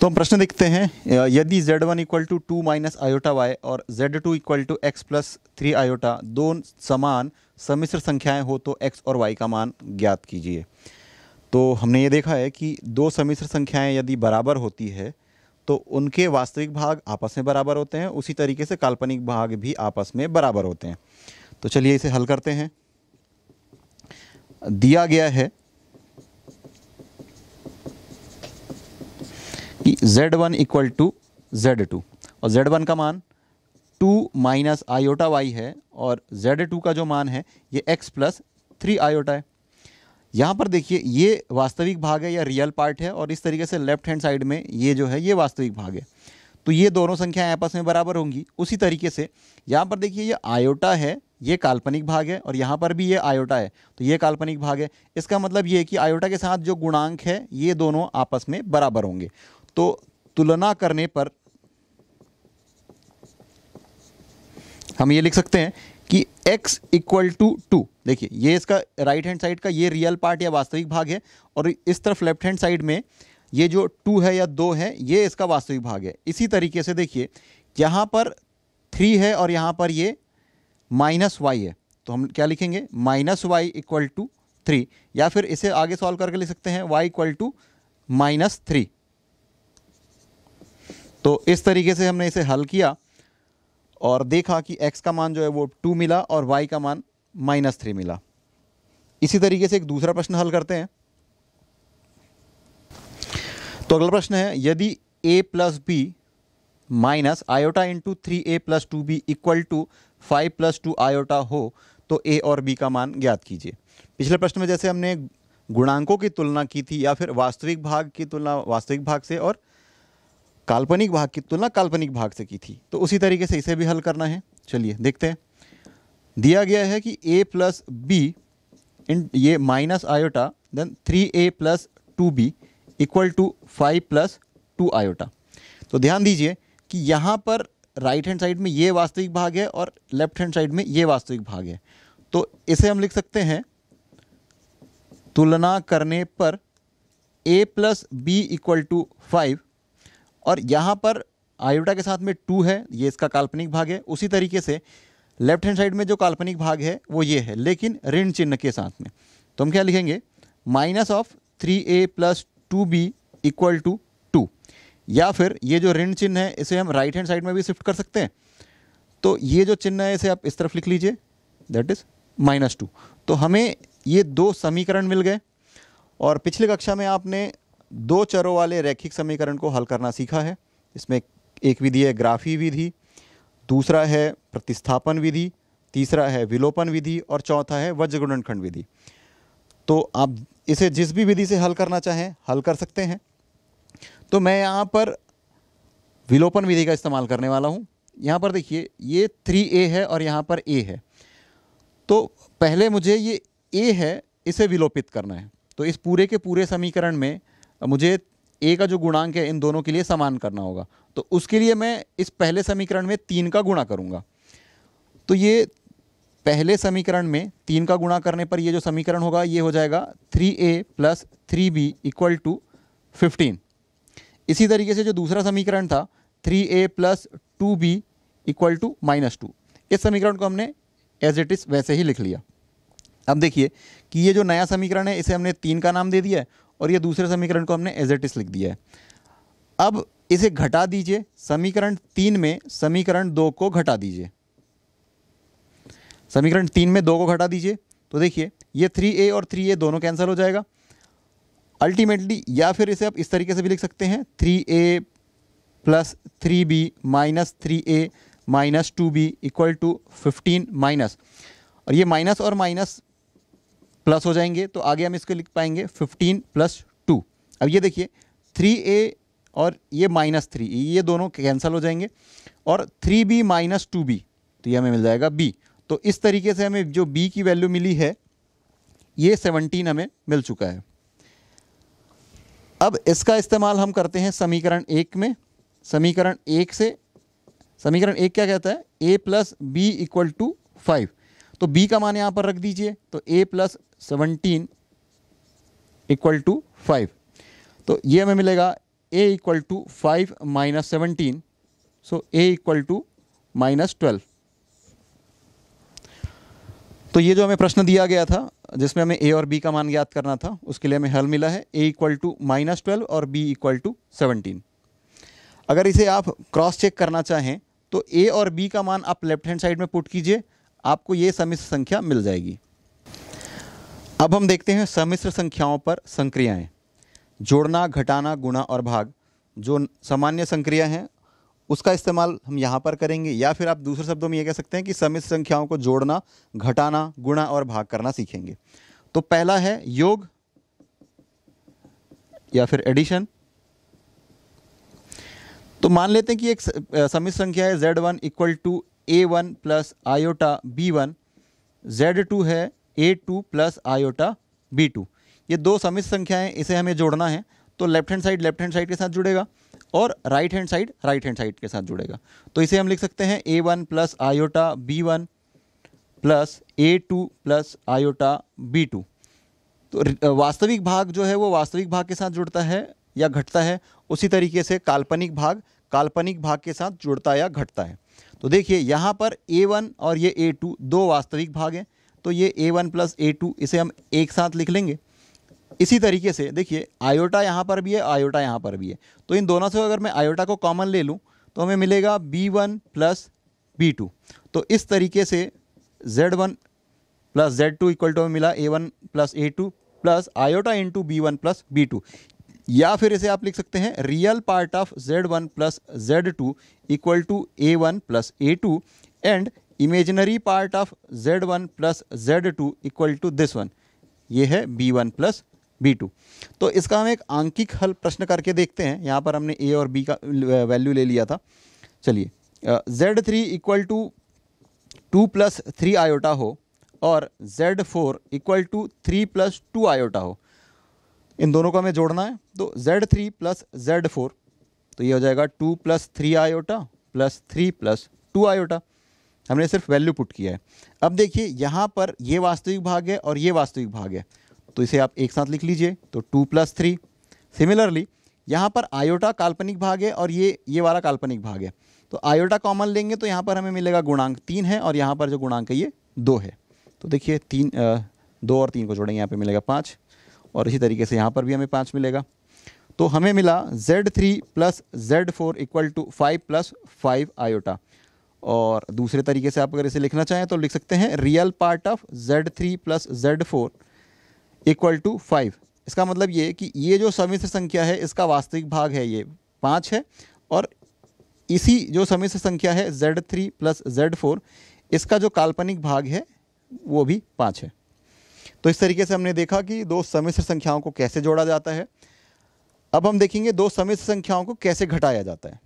तो हम प्रश्न देखते हैं यदि z1 one equal to two minus iota Y और z2 two equal to X plus three iota दो समान समिश्र संख्याएं हो तो x और y का मान ज्ञात कीजिए तो हमने ये देखा है कि दो समिश्र संख्याएं यदि बराबर होती है तो उनके वास्तविक भाग आपस में बराबर होते हैं उसी तरीके से काल्पनिक भाग भी आपस में बराबर होते हैं तो चलिए इसे हल करते हैं दिया गया है कि Z one equal to Z two और जेड वन का मान टू माइनस आयोटा वाई है और जेड टू का जो मान है ये एक्स प्लस थ्री आयोटा है यहाँ पर देखिए ये वास्तविक भाग है या रियल पार्ट है और इस तरीके से लेफ्ट हैंड साइड में ये जो है ये वास्तविक भाग है तो ये दोनों संख्याएं आपस में बराबर होंगी उसी तरीके से यहाँ पर देखिए ये आयोटा है ये काल्पनिक भाग है और यहाँ पर भी ये आयोटा है तो ये काल्पनिक भाग है इसका मतलब ये कि आयोटा के साथ जो गुणांक है ये दोनों आपस में बराबर होंगे तो तुलना करने पर हम ये लिख सकते हैं कि x इक्वल टू टू देखिए ये इसका राइट हैंड साइड का ये रियल पार्ट या वास्तविक भाग है और इस तरफ लेफ्ट हैंड साइड में ये जो टू है या दो है ये इसका वास्तविक भाग है इसी तरीके से देखिए यहाँ पर थ्री है और यहाँ पर ये माइनस वाई है तो हम क्या लिखेंगे minus Y equal to three या फिर इसे आगे सॉल्व करके लिख सकते हैं Y equal to minus three तो इस तरीके से हमने इसे हल किया और देखा कि x का मान जो है वो टू मिला और y का मान माइनस थ्री मिला इसी तरीके से एक दूसरा प्रश्न हल करते हैं तो अगला प्रश्न है यदि a plus B minus iota into three A plus two B equal to five plus two iota हो तो a और b का मान ज्ञात कीजिए पिछले प्रश्न में जैसे हमने गुणांकों की तुलना की थी या फिर वास्तविक भाग की तुलना वास्तविक भाग से और काल्पनिक भाग की तुलना काल्पनिक भाग से की थी तो उसी तरीके से इसे भी हल करना है चलिए देखते हैं दिया गया है कि ए प्लस बी इन ये minus iota then three A plus two B equal to five plus two iota तो ध्यान दीजिए कि यहाँ पर राइट हैंड साइड में ये वास्तविक भाग है और लेफ्ट हैंड साइड में ये वास्तविक भाग है तो इसे हम लिख सकते हैं तुलना करने पर ए plus B equal to five और यहाँ पर आयोटा के साथ में टू है ये इसका काल्पनिक भाग है उसी तरीके से लेफ्ट हैंड साइड में जो काल्पनिक भाग है वो ये है लेकिन ऋण चिन्ह के साथ में तो हम क्या लिखेंगे minus of three A plus two B equal to two या फिर ये जो ऋण चिन्ह है इसे हम राइट हैंड साइड में भी शिफ्ट कर सकते हैं तो ये जो चिन्ह है इसे आप इस तरफ लिख लीजिए दैट इज़ माइनस टू तो हमें ये दो समीकरण मिल गए और पिछले कक्षा में आपने दो चरों वाले रैखिक समीकरण को हल करना सीखा है इसमें एक विधि है ग्राफी विधि दूसरा है प्रतिस्थापन विधि तीसरा है विलोपन विधि और चौथा है वज्रगुणनखंड विधि तो आप इसे जिस भी विधि से हल करना चाहें हल कर सकते हैं तो मैं यहाँ पर विलोपन विधि का इस्तेमाल करने वाला हूँ यहाँ पर देखिए ये थ्री ए है और यहाँ पर ए है तो पहले मुझे ये ए है इसे विलोपित करना है तो इस पूरे के पूरे समीकरण में मुझे ए का जो गुणांक है इन दोनों के लिए समान करना होगा तो उसके लिए मैं इस पहले समीकरण में तीन का गुणा करूँगा तो ये पहले समीकरण में तीन का गुणा करने पर ये जो समीकरण होगा ये हो जाएगा three A plus three B equal to fifteen इसी तरीके से जो दूसरा समीकरण था three A plus two B equal to minus two इस समीकरण को हमने एज इट इज़ वैसे ही लिख लिया अब देखिए कि ये जो नया समीकरण है इसे हमने तीन का नाम दे दिया है और ये दूसरे समीकरण को हमने एज एट इस लिख दिया है अब इसे घटा दीजिए समीकरण तीन में समीकरण दो को घटा दीजिए समीकरण तीन में दो को घटा दीजिए तो देखिए ये थ्री ए और थ्री ए दोनों कैंसिल हो जाएगा अल्टीमेटली या फिर इसे आप इस तरीके से भी लिख सकते हैं three A plus three B minus three A minus two B equal to fifteen minus और ये माइनस और माइनस प्लस हो जाएंगे तो आगे हम इसको लिख पाएंगे फिफ्टीन प्लस टू अब ये देखिए थ्री ए और ये माइनस थ्री ये दोनों कैंसिल हो जाएंगे और three B minus two B तो ये हमें मिल जाएगा बी तो इस तरीके से हमें जो बी की वैल्यू मिली है ये सेवनटीन हमें मिल चुका है अब इसका इस्तेमाल हम करते हैं समीकरण एक में समीकरण एक से समीकरण एक क्या कहता है A plus B equal to five तो बी का मान यहां पर रख दीजिए तो ए plus seventeen equal to five तो ये हमें मिलेगा A equal to five minus seventeen so A equal to minus twelve तो ये जो हमें प्रश्न दिया गया था जिसमें हमें ए और बी का मान ज्ञात करना था उसके लिए हमें हल मिला है A equal to minus twelve और बी इक्वल टू सेवनटीन अगर इसे आप क्रॉस चेक करना चाहें तो ए और बी का मान आप लेफ्ट हैंड साइड में पुट कीजिए आपको ये सम्मिश्र संख्या मिल जाएगी अब हम देखते हैं सम्मिश्र संख्याओं पर संक्रियाएँ जोड़ना घटाना गुणा और भाग जो सामान्य संक्रिया हैं उसका इस्तेमाल हम यहाँ पर करेंगे या फिर आप दूसरे शब्दों में ये कह सकते हैं कि समित संख्याओं को जोड़ना घटाना गुणा और भाग करना सीखेंगे तो पहला है योग या फिर एडिशन तो मान लेते हैं कि एक समित संख्या है Z one equal to A one plus iota B one Z two है ए two plus iota B two ये दो समित संख्याएं इसे हमें जोड़ना है तो left hand side left hand side के साथ जुड़ेगा और right hand side right hand side के साथ जुड़ेगा तो इसे हम लिख सकते हैं ए one plus iota B one plus ए two plus iota B two तो वास्तविक भाग जो है वो वास्तविक भाग के साथ जुड़ता है या घटता है उसी तरीके से काल्पनिक भाग काल्पनिक भाग के साथ जुड़ता या घटता है तो देखिए यहाँ पर ए वन और ये ए टू दो वास्तविक भाग हैं तो ये a one plus A two इसे हम एक साथ लिख लेंगे इसी तरीके से देखिए आयोटा यहाँ पर भी है आयोटा यहाँ पर भी है तो इन दोनों से अगर मैं आयोटा को कॉमन ले लूँ तो हमें मिलेगा b one plus b two तो इस तरीके से z one plus z two equal to मिला a one plus A two plus iota into b one plus b two या फिर इसे आप लिख सकते हैं real part of z one plus z two equal to A one plus A two and imaginary part of z one plus z two equal to this one ये है b one plus b two तो इसका हम एक आंकिक हल प्रश्न करके देखते हैं यहाँ पर हमने ए और बी का वैल्यू ले लिया था चलिए z three equal to two plus three iota हो और z four equal to three plus two iota हो इन दोनों को हमें जोड़ना है तो z three plus z four तो ये हो जाएगा two plus three iota plus three plus two iota हमने सिर्फ वैल्यू पुट किया है अब देखिए यहाँ पर ये वास्तविक भाग है और ये वास्तविक भाग है तो इसे आप एक साथ लिख लीजिए तो टू प्लस थ्री सिमिलरली यहाँ पर आयोटा काल्पनिक भाग है और ये ये वाला काल्पनिक भाग है तो आयोटा कॉमन लेंगे तो यहाँ पर हमें मिलेगा गुणांक तीन है और यहाँ पर जो गुणांक है ये दो है तो देखिए तीन आ, दो और तीन को जोड़ेंगे यहाँ पे मिलेगा पाँच और इसी तरीके से यहाँ पर भी हमें पाँच मिलेगा तो हमें मिला Z3 three plus z four equal to five plus five iota और दूसरे तरीके से आप अगर इसे लिखना चाहें तो लिख सकते हैं real part of Z3 three plus z four equal to five इसका मतलब ये कि ये जो समिश्र संख्या है इसका वास्तविक भाग है ये पाँच है और इसी जो समिश्र संख्या है Z3 three plus z four इसका जो काल्पनिक भाग है वो भी पाँच है तो इस तरीके से हमने देखा कि दो समिश्र संख्याओं को कैसे जोड़ा जाता है अब हम देखेंगे दो समिश्र संख्याओं को कैसे घटाया जाता है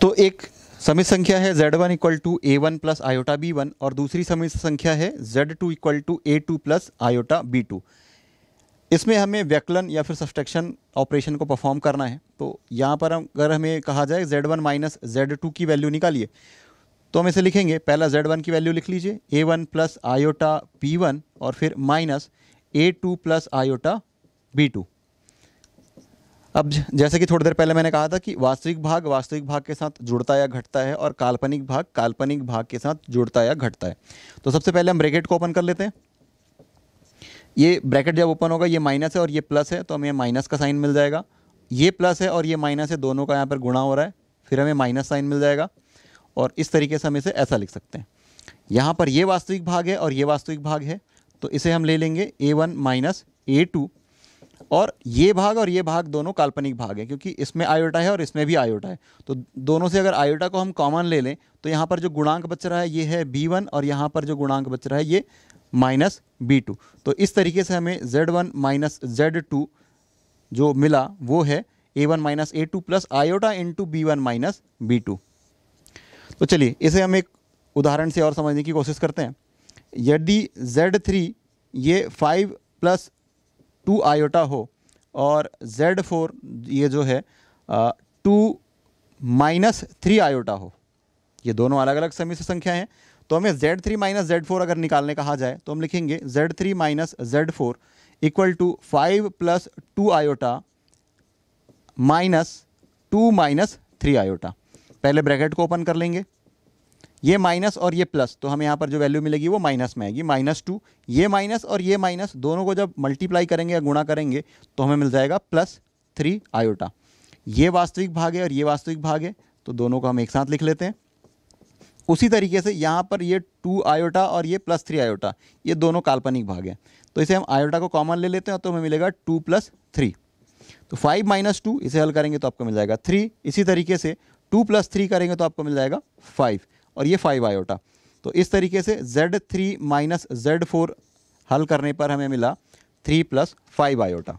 तो एक समित संख्या है z1 one equal to A one plus iota B one और दूसरी समित संख्या है z2 two equal to a two plus iota B two इसमें हमें व्यकलन या फिर सब्सट्रैक्शन ऑपरेशन को परफॉर्म करना है तो यहाँ पर अगर हमें कहा जाए z1 वन माइनस जेड की वैल्यू निकालिए तो हम इसे लिखेंगे पहला जेड वन की वैल्यू लिख लीजिए a one plus iota p one और फिर minus a two plus iota B two अब जैसे कि थोड़ी देर पहले मैंने कहा था कि वास्तविक भाग वास्तविक भाग के साथ जुड़ता या घटता है और काल्पनिक भाग काल्पनिक भाग के साथ जुड़ता या घटता है तो सबसे पहले हम ब्रैकेट को ओपन कर लेते हैं ये ब्रैकेट जब ओपन होगा ये माइनस है और ये प्लस है तो हमें माइनस का साइन मिल जाएगा ये प्लस है और ये माइनस है दोनों का यहाँ पर गुणा हो रहा है फिर हमें माइनस साइन मिल जाएगा और इस तरीके से हम इसे ऐसा लिख सकते हैं यहाँ पर ये वास्तविक भाग है और ये वास्तविक भाग है तो इसे हम ले लेंगे a one minus a two और ये भाग और ये भाग दोनों काल्पनिक भाग हैं क्योंकि इसमें आयोटा है और इसमें भी आयोटा है तो दोनों से अगर आयोटा को हम कॉमन ले लें तो यहाँ पर जो गुणांक बच रहा है ये है बी वन और यहाँ पर जो गुणांक बच रहा है ये माइनस बी टू तो इस तरीके से हमें z one minus z two जो मिला वो है a one minus a two plus iota into b one minus b two तो चलिए इसे हम एक उदाहरण से और समझने की कोशिश करते हैं यदि जेड थ्री ये फाइव प्लस टू आयोटा हो और जेड फोर ये जो है टू माइनस थ्री आयोटा हो ये दोनों अलग अलग से संख्या हैं तो हमें z three minus z four अगर निकालने कहा जाए तो हम लिखेंगे z three minus z four equal to five plus two iota minus two minus three iota पहले ब्रैकेट को ओपन कर लेंगे ये माइनस और ये प्लस तो हमें यहाँ पर जो वैल्यू मिलेगी वो माइनस में आएगी माइनस टू ये माइनस और ये माइनस दोनों को जब मल्टीप्लाई करेंगे या गुणा करेंगे तो हमें मिल जाएगा प्लस थ्री आयोटा ये वास्तविक भाग है और ये वास्तविक भाग है तो दोनों को हम एक साथ लिख लेते हैं उसी तरीके से यहाँ पर ये टू आयोटा और ये प्लस थ्री आयोटा ये दोनों काल्पनिक भाग हैं तो इसे हम आयोटा को कॉमन ले लेते हैं तो हमें मिलेगा टू प्लस थ्री तो फाइव माइनस टू इसे हल करेंगे तो आपको मिल जाएगा थ्री इसी तरीके से टू प्लस थ्री करेंगे तो आपको मिल जाएगा फाइव और ये फाइव आयोटा तो इस तरीके से z three minus z four हल करने पर हमें मिला थ्री प्लस फाइव आयोटा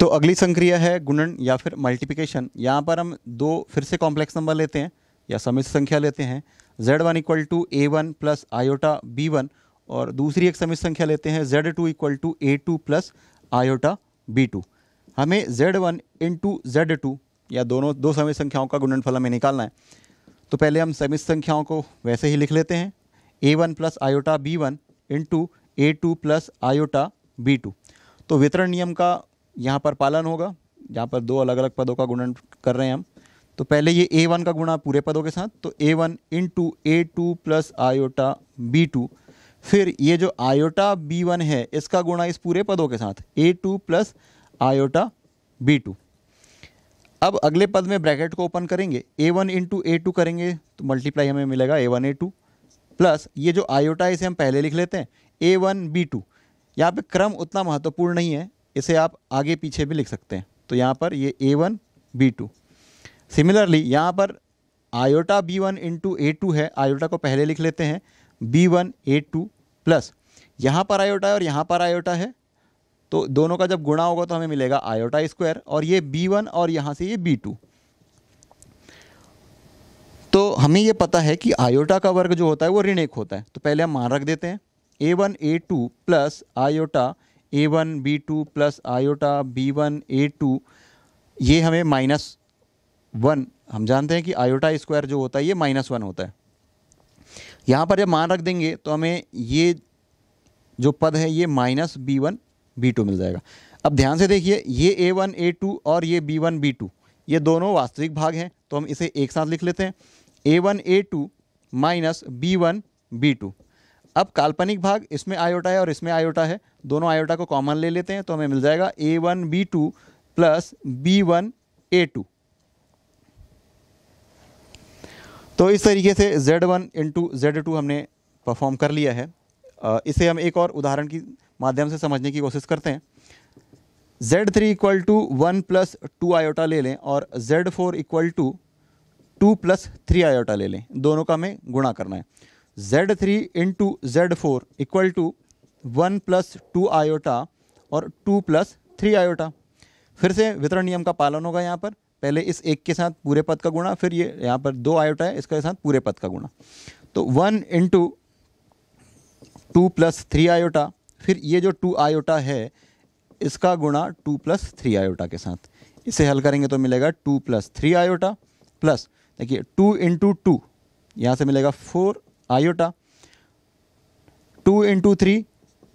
तो अगली संक्रिया है गुणन या फिर मल्टीप्लिकेशन यहाँ पर हम दो फिर से कॉम्प्लेक्स नंबर लेते हैं या समिश्र संख्या लेते हैं z one equal to A one plus iota B one और दूसरी एक समिश्र संख्या लेते हैं z two equal to a two plus iota B two हमें z one into Z two या दोनों दो समी संख्याओं का गुणनफल हमें निकालना है तो पहले हम समित संख्याओं को वैसे ही लिख लेते हैं ए one plus iota B one into a two plus iota B two तो वितरण नियम का यहाँ पर पालन होगा जहाँ पर दो अलग अलग पदों का गुणन कर रहे हैं हम तो पहले ये ए वन का गुणा पूरे पदों के साथ तो a one into a two plus iota B two फिर ये जो आयोटा बी वन है इसका गुणा इस पूरे पदों के साथ a two plus iota B two अब अगले पद में ब्रैकेट को ओपन करेंगे a one into a two करेंगे तो मल्टीप्लाई हमें मिलेगा a one a two plus ये जो आयोटा इसे हम पहले लिख लेते हैं ए वन बी टू यहाँ पर क्रम उतना महत्वपूर्ण नहीं है इसे आप आगे पीछे भी लिख सकते हैं तो यहाँ पर ये a one b two similarly यहाँ पर iota B one into a two है आयोटा को पहले लिख लेते हैं b one a two plus यहाँ पर आयोटा है और यहाँ पर आयोटा है तो दोनों का जब गुणा होगा तो हमें मिलेगा आयोटा स्क्वायर और ये बी वन और यहाँ से ये बी टू तो हमें ये पता है कि आयोटा का वर्ग जो होता है वो ऋण एक होता है तो पहले हम मान रख देते हैं ए one a two plus iota a one b two plus iota B one a two ये हमें माइनस वन हम जानते हैं कि आयोटा स्क्वायर जो होता है ये माइनस वन होता है यहाँ पर जब मान रख देंगे तो हमें ये जो पद है ये minus b one b two मिल जाएगा अब ध्यान से देखिए ये ए वन ए टू और ये बी वन बी टू ये दोनों वास्तविक भाग हैं तो हम इसे एक साथ लिख लेते हैं ए one a two minus b one b two अब काल्पनिक भाग इसमें आयोटा है और इसमें आयोटा है दोनों आयोटा को कॉमन ले लेते हैं तो हमें मिल जाएगा a one b two plus b one a two तो इस तरीके से Z1 one into z two हमने परफॉर्म कर लिया है इसे हम एक और उदाहरण की माध्यम से समझने की कोशिश करते हैं Z3 three equal to one plus two iota ले लें और Z4 four equal to two plus three iota ले लें दोनों का हमें गुणा करना है Z3 three into z four equal to one plus two iota और टू प्लस थ्री आयोटा फिर से वितरण नियम का पालन होगा यहाँ पर पहले इस एक के साथ पूरे पद का गुणा फिर ये यहाँ पर दो आयोटा है इसके साथ पूरे पद का गुणा तो one into two plus three iota फिर ये जो टू आयोटा है इसका गुणा टू प्लस थ्री आयोटा के साथ इसे हल करेंगे तो मिलेगा two plus three iota plus देखिए टू इंटू टू यहाँ से मिलेगा four iota two into three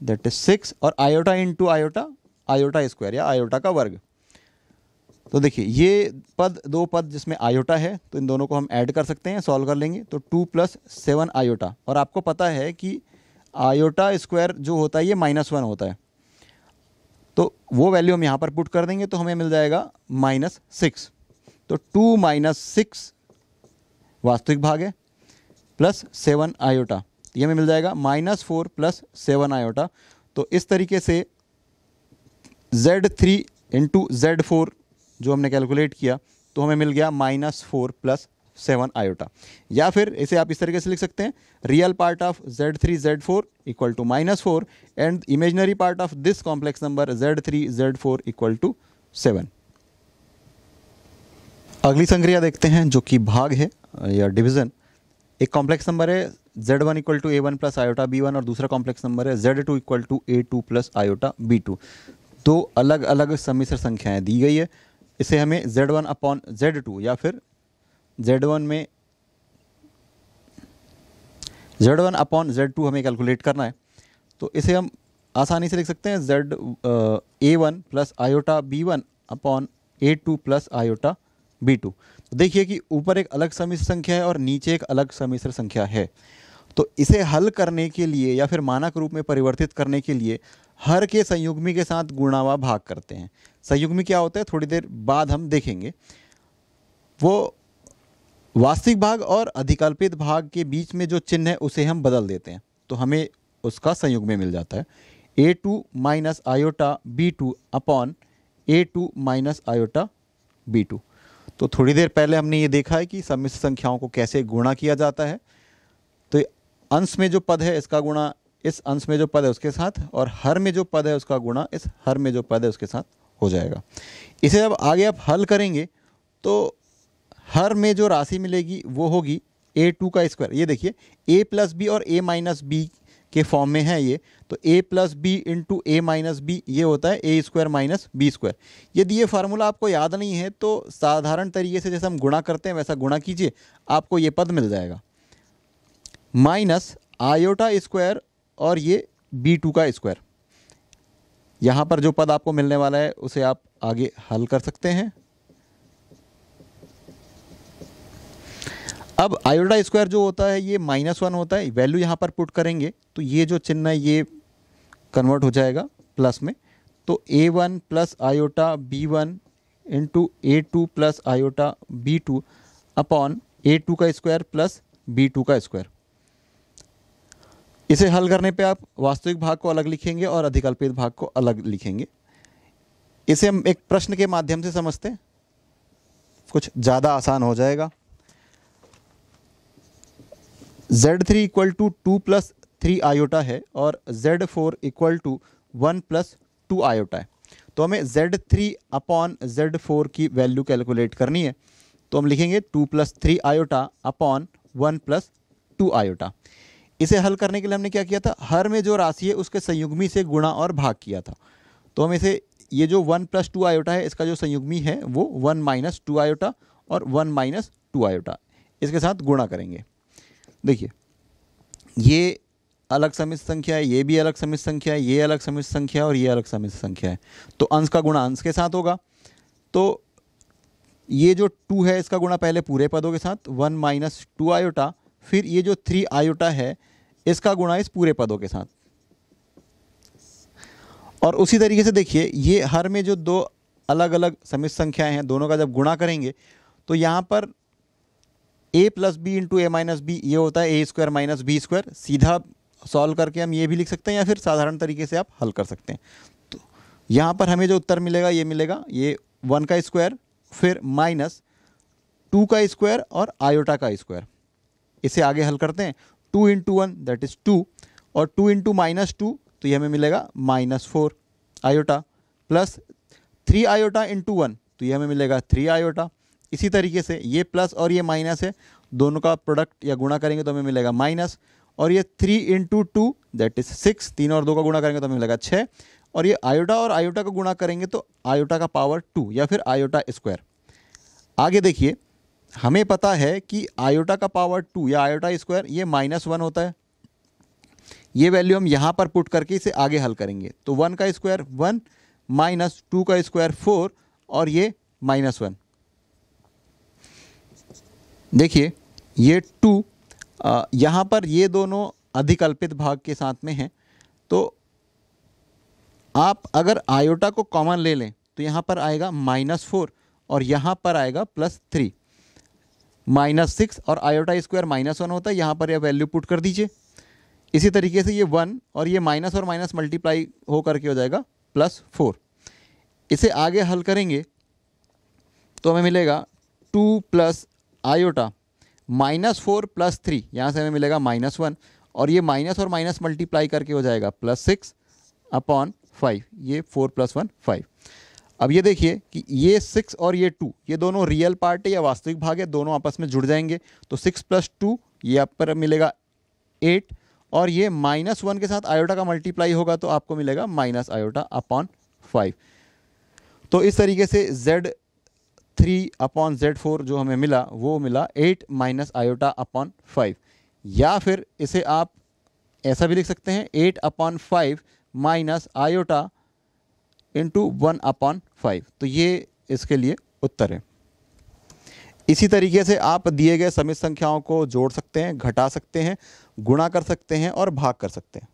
that is six और iota into iota iota square या आयोटा का वर्ग तो देखिए ये पद दो पद जिसमें आयोटा है तो इन दोनों को हम ऐड कर सकते हैं सॉल्व कर लेंगे तो टू प्लस सेवन आयोटा और आपको पता है कि आयोटा स्क्वायर जो होता है ये माइनस वन होता है तो वो वैल्यू हम यहाँ पर पुट कर देंगे तो हमें मिल जाएगा माइनस सिक्स तो टू माइनस सिक्स वास्तविक भाग है प्लस सेवन आयोटा तो ये हमें मिल जाएगा minus four plus seven iota तो इस तरीके से z three into z four जो हमने कैलकुलेट किया तो हमें मिल गया minus four plus seven iota या फिर इसे आप इस तरीके से लिख सकते हैं real part of z three z four equal to minus four and imaginary part of this complex number z three z four equal to seven अगली संक्रिया देखते हैं जो कि भाग है या डिवीजन एक कॉम्प्लेक्स नंबर है Z one equal to A one plus iota B one और दूसरा कॉम्प्लेक्स नंबर है z two equal to a two plus iota B two दो अलग अलग सम्मिश्र संख्याएं दी गई है इसे हमें z one upon z two या फिर जेड वन में z one upon z two हमें कैलकुलेट करना है तो इसे हम आसानी से लिख सकते हैं z a one plus iota B one upon a two plus iota B two तो देखिए कि ऊपर एक अलग सम्मिश्र संख्या है और नीचे एक अलग सम्मिश्र संख्या है तो इसे हल करने के लिए या फिर मानक रूप में परिवर्तित करने के लिए हर के संयुग्मी के साथ गुणावा भाग करते हैं संयुग्मी क्या होता है थोड़ी देर बाद हम देखेंगे वो वास्तविक भाग और अधिकल्पित भाग के बीच में जो चिन्ह है उसे हम बदल देते हैं तो हमें उसका संयुग में मिल जाता है ए two minus iota B two upon a two minus iota B two तो थोड़ी देर पहले हमने ये देखा है कि सम्मिश्र संख्याओं को कैसे गुणा किया जाता है तो अंश में जो पद है इसका गुणा इस अंश में जो पद है उसके साथ और हर में जो पद है उसका गुणा इस हर में जो पद है उसके साथ हो जाएगा इसे जब आगे आप हल करेंगे तो हर में जो राशि मिलेगी वो होगी ए टू का स्क्वायर ये देखिए ए प्लस बी और ए माइनस बी के फॉर्म में है ये तो ए plus b into a minus b ये होता है a square minus b square यदि ये फार्मूला आपको याद नहीं है तो साधारण तरीके से जैसे हम गुणा करते हैं वैसा गुणा कीजिए आपको ये पद मिल जाएगा माइनस आयोटा स्क्वायर और ये बी टू का स्क्वायर यहाँ पर जो पद आपको मिलने वाला है उसे आप आगे हल कर सकते हैं अब आयोडा स्क्वायर जो होता है ये माइनस वन होता है वैल्यू यहाँ पर पुट करेंगे तो ये जो चिन्ह है ये कन्वर्ट हो जाएगा प्लस में तो a one plus iota B one into a two plus iota B two upon a two का स्क्वायर प्लस बी टू का स्क्वायर इसे हल करने पे आप वास्तविक भाग को अलग लिखेंगे और अधिकल्पित भाग को अलग लिखेंगे इसे हम एक प्रश्न के माध्यम से समझते हैं कुछ ज़्यादा आसान हो जाएगा z three equal to two plus three iota है और z four equal to one plus two iota है तो हमें z three upon z four की वैल्यू कैलकुलेट करनी है तो हम लिखेंगे two plus three iota upon one plus two iota इसे हल करने के लिए हमने क्या किया था हर में जो राशि है उसके संयुग्मी से गुणा और भाग किया था तो हम इसे ये जो वन प्लस टू आयोटा है इसका जो संयुग्मी है वो वन माइनस टू आयोटा और वन माइनस टू आयोटा इसके साथ गुणा करेंगे देखिए ये अलग समित संख्या है ये भी अलग समित संख्या है ये अलग समित संख्या है और ये अलग समित संख्या है तो अंश का गुणा अंश के साथ होगा तो ये जो टू है इसका गुणा पहले पूरे पदों के साथ वन माइनस टू आयोटा फिर ये जो थ्री आयोटा है इसका गुणा इस पूरे पदों के साथ और उसी तरीके से देखिए ये हर में जो दो अलग अलग समित संख्याएं हैं दोनों का जब गुणा करेंगे तो यहाँ पर ए plus b into a minus b ये होता है a square minus b square सीधा सॉल्व करके हम ये भी लिख सकते हैं या फिर साधारण तरीके से आप हल कर सकते हैं तो यहाँ पर हमें जो उत्तर मिलेगा ये मिलेगा ये वन का स्क्वायर फिर माइनस टू का स्क्वायर और आयोटा का स्क्वायर इसे आगे हल करते हैं two into one that is two और टू इंटू माइनस टू तो ये हमें मिलेगा minus four iota plus three iota into one तो ये हमें मिलेगा थ्री आयोटा इसी तरीके से ये प्लस और ये माइनस है दोनों का प्रोडक्ट या गुणा करेंगे तो हमें मिलेगा माइनस और ये three into two that is six तीन और दो का गुणा करेंगे तो हमें मिलेगा छः और ये आयोटा और आयोटा का गुणा करेंगे तो आयोटा का पावर टू या फिर आयोटा स्क्वायर आगे देखिए हमें पता है कि आयोटा का पावर टू या आयोटा स्क्वायर ये माइनस वन होता है ये वैल्यू हम यहाँ पर पुट करके इसे आगे हल करेंगे तो वन का स्क्वायर वन माइनस टू का स्क्वायर फोर और ये माइनस वन देखिए ये टू यहाँ पर ये दोनों अधिकल्पित भाग के साथ में हैं तो आप अगर आयोटा को कॉमन ले लें तो यहाँ पर आएगा माइनस फोर और यहाँ पर आएगा प्लस थ्री माइनस सिक्स और आयोटा स्क्वायर माइनस वन होता है यहाँ पर यह वैल्यू पुट कर दीजिए इसी तरीके से ये वन और ये माइनस और माइनस मल्टीप्लाई हो करके हो जाएगा प्लस फोर इसे आगे हल करेंगे तो हमें मिलेगा two plus iota minus four plus three यहाँ से हमें मिलेगा माइनस वन और ये माइनस और माइनस मल्टीप्लाई करके हो जाएगा प्लस सिक्स अपॉन फाइव ये फोर प्लस वन फाइव अब ये देखिए कि ये सिक्स और ये टू ये दोनों रियल पार्ट है या वास्तविक भाग है दोनों आपस में जुड़ जाएंगे तो सिक्स प्लस टू ये आप पर मिलेगा एट और ये माइनस वन के साथ आयोटा का मल्टीप्लाई होगा तो आपको मिलेगा माइनस आयोटा अपॉन फाइव तो इस तरीके से z three upon z four जो हमें मिला वो मिला eight minus iota upon five या फिर इसे आप ऐसा भी लिख सकते हैं eight upon five minus iota into one upon five तो ये इसके लिए उत्तर है इसी तरीके से आप दिए गए समित संख्याओं को जोड़ सकते हैं घटा सकते हैं गुणा कर सकते हैं और भाग कर सकते हैं